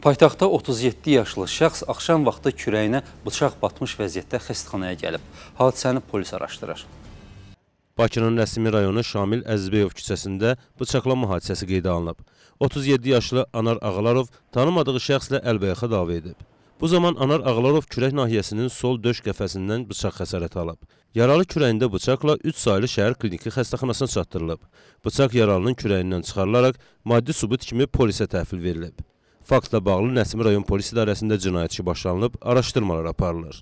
Paytaxtda 37 yaşlı şəxs axşam vaxtı kürəyinə bıçaq batmış vəziyyətdə xəstəxanaya gəlib. Hadisəni polis araşdırır. Bakının Nəsimi rayonu Şamil Əzbəyov küçəsində bıçaqlanma hadisəsi qeydə alınıb. 37 yaşlı Anar Ağalarov tanımadığı şəxslə əlbəyaxa dava edib. Bu zaman Anar Ağlarov kürək nahiyəsinin sol döş qəfəsindən bıçaq xəsarəti alıb. Yaralı kürəyində bıçaqla 3 saylı şəhər kliniki xəstəxanasına çatdırılıb. Bıçaq yaralının kürəyindən çıxarılaraq maddi sübut kimi polisə təhvil verilib. Faktla bağlı Nəsimi rayon polis idarəsində cinayət işi başlanılıb, araşdırmalar aparılır.